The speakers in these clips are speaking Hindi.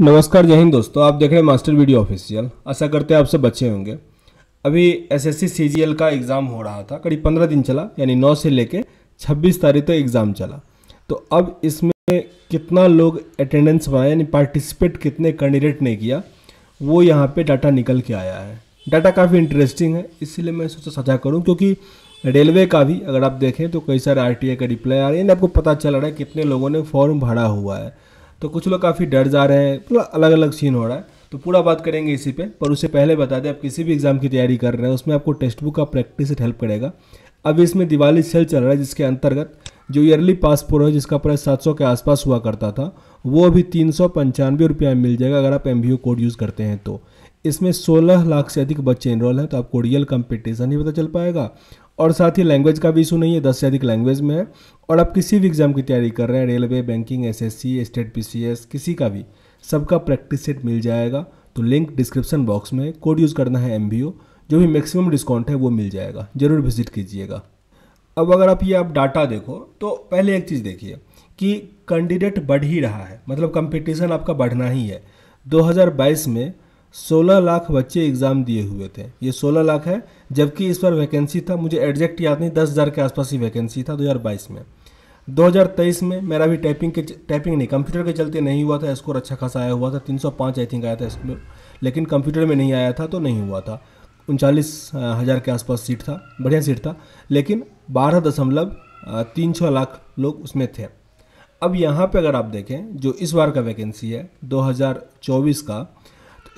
नमस्कार जय हिंद दोस्तों आप देख रहे हैं मास्टर वीडियो ऑफिशियल आशा करते हैं आप सब बच्चे होंगे अभी एसएससी सीजीएल का एग्ज़ाम हो रहा था करीब पंद्रह दिन चला यानी नौ से लेके छब्बीस तारीख तक तो एग्ज़ाम चला तो अब इसमें कितना लोग अटेंडेंस बनाए यानी पार्टिसिपेट कितने कैंडिडेट ने किया वो यहाँ पर डाटा निकल के आया है डाटा काफ़ी इंटरेस्टिंग है इसलिए मैं सोचा साझा करूँ क्योंकि रेलवे का भी अगर आप देखें तो कई सारे आर का रिप्लाई आ रहा है आपको पता चल रहा है कितने लोगों ने फॉर्म भरा हुआ है तो कुछ लोग काफ़ी डर जा रहे हैं पूरा अलग अलग सीन हो रहा है तो पूरा बात करेंगे इसी पे पर उससे पहले बता दें आप किसी भी एग्ज़ाम की तैयारी कर रहे हैं उसमें आपको टेक्स्ट बुक का प्रैक्टिस हेल्प करेगा अब इसमें दिवाली सेल चल रहा है जिसके अंतर्गत जो ईयरली पास है जिसका प्राइस सात सौ के आसपास हुआ करता था वो अभी तीन सौ पंचानवे रुपया मिल जाएगा अगर आप एम कोड यूज़ करते हैं तो इसमें सोलह लाख से अधिक बच्चे इनरोल हैं तो आपको रियल कंपटीशन ही पता चल पाएगा और साथ ही लैंग्वेज का भी इशू नहीं है दस से अधिक लैंग्वेज में है और आप किसी भी एग्ज़ाम की तैयारी कर रहे हैं railway banking SSC state PCS किसी का भी सबका प्रैक्टिस सेट मिल जाएगा तो लिंक डिस्क्रिप्शन बॉक्स में कोड यूज़ करना है एम जो भी मैक्सिमम डिस्काउंट है वो मिल जाएगा ज़रूर विजिट कीजिएगा अब अगर आप ये आप डाटा देखो तो पहले एक चीज़ देखिए कि कैंडिडेट बढ़ ही रहा है मतलब कंपटीशन आपका बढ़ना ही है 2022 में सोलह लाख बच्चे एग्ज़ाम दिए हुए थे ये सोलह लाख है जबकि इस पर वैकेंसी था मुझे एग्जैक्ट याद नहीं दस हज़ार के आसपास ही वैकेंसी था 2022 में 2023 में मेरा भी टाइपिंग के टाइपिंग नहीं कंप्यूटर के चलते नहीं हुआ था स्कोर अच्छा खासा आया हुआ था 305 आई थिंक आया था स्कोर लेकिन कंप्यूटर में नहीं आया था तो नहीं हुआ था उनचालीस हज़ार के आसपास सीट था बढ़िया सीट था लेकिन बारह दशमलव तीन छः लाख लोग उसमें थे अब यहाँ पर अगर आप देखें जो इस बार का वैकेंसी है चौबीस का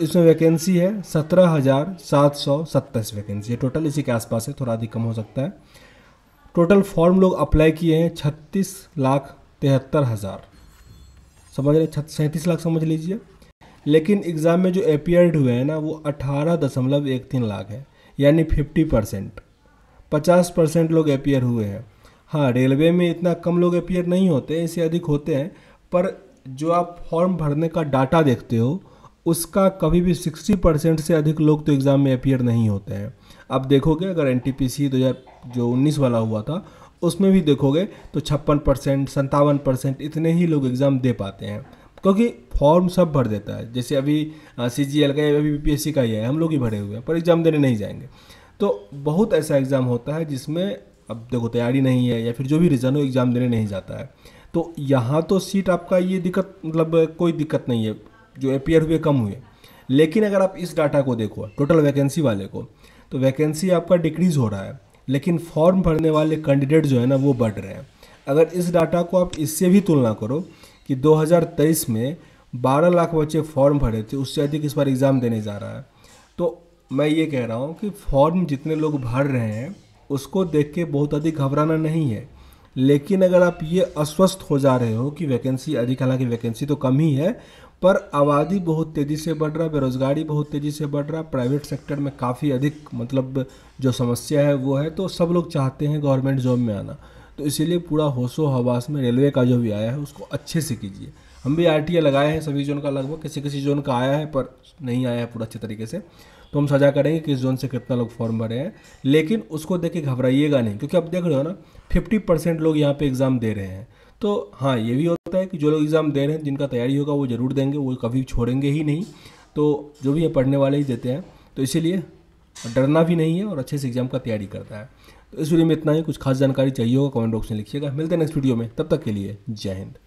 इसमें वैकेंसी है सत्रह हज़ार सात सौ सत्ताईस वैकेंसी है टोटल इसी के आसपास है थोड़ा अधिक कम हो सकता है टोटल फॉर्म लोग अप्लाई किए हैं छत्तीस लाख तिहत्तर हज़ार समझ रहे सैंतीस लाख समझ लीजिए लेकिन एग्ज़ाम में जो अपियर्ड हुए हैं ना वो अठारह दशमलव एक तीन लाख है यानी फिफ्टी परसेंट पचास परसेंट लोग अपियर हुए हैं हाँ रेलवे में इतना कम लोग अपियर नहीं होते इससे अधिक होते हैं पर जो आप फॉर्म भरने का डाटा देखते हो उसका कभी भी 60 परसेंट से अधिक लोग तो एग्ज़ाम में अपियर नहीं होते हैं अब देखोगे अगर एन टी पी सी दो हज़ार जो उन्नीस वाला हुआ था उसमें भी देखोगे तो छप्पन परसेंट संतावन परसेंट इतने ही लोग एग्ज़ाम दे पाते हैं क्योंकि फॉर्म सब भर देता है जैसे अभी सी जी एल का अभी अभी पी एस सी का ही है हम लोग ही भरे हुए हैं पर एग्ज़ाम देने नहीं जाएंगे तो बहुत ऐसा एग्ज़ाम होता है जिसमें अब देखो तैयारी नहीं है या फिर जो भी रीज़न हो एग्ज़ाम देने नहीं जाता है तो यहाँ तो सीट आपका ये दिक्कत मतलब कोई दिक्कत नहीं है जो अपेयर हुए कम हुए लेकिन अगर आप इस डाटा को देखो टोटल वैकेंसी वाले को तो वैकेंसी आपका डिक्रीज़ हो रहा है लेकिन फॉर्म भरने वाले कैंडिडेट जो है ना वो बढ़ रहे हैं अगर इस डाटा को आप इससे भी तुलना करो कि 2023 में 12 लाख बच्चे फॉर्म भरे थे उससे अधिक इस बार एग्ज़ाम देने जा रहा है तो मैं ये कह रहा हूँ कि फॉर्म जितने लोग भर रहे हैं उसको देख के बहुत अधिक घबराना नहीं है लेकिन अगर आप ये अस्वस्थ हो जा रहे हो कि वैकेंसी अधिक हालांकि वैकेंसी तो कम ही है पर आबादी बहुत तेज़ी से बढ़ रहा बेरोज़गारी बहुत तेज़ी से बढ़ रहा प्राइवेट सेक्टर में काफ़ी अधिक मतलब जो समस्या है वो है तो सब लोग चाहते हैं गवर्नमेंट जॉब में आना तो इसीलिए पूरा होशो हवास में रेलवे का जो भी आया है उसको अच्छे से कीजिए हम भी आर लगाए हैं सभी जोन का लगभग किसी किसी जोन का आया है पर नहीं आया है पूरा अच्छे तरीके से तो हम सजा करेंगे किस जोन से कितना लोग फॉर्म भरे हैं लेकिन उसको देख के घबराइएगा नहीं क्योंकि आप देख रहे हो ना फिफ्टी परसेंट लोग यहाँ पर एग्ज़ाम दे रहे हैं तो हाँ ये भी होता है कि जो लोग एग्ज़ाम दे रहे हैं जिनका तैयारी होगा वो ज़रूर देंगे वो कभी छोड़ेंगे ही नहीं तो जो भी ये पढ़ने वाले ही देते हैं तो इसीलिए डरना भी नहीं है और अच्छे से एग्ज़ाम का तैयारी करता है तो इस वीडियो में इतना ही कुछ खास जानकारी चाहिए होगा कमेंट बॉक्स में लिखिएगा मिलते हैं नेक्स्ट वीडियो में तब तक के लिए जय हिंद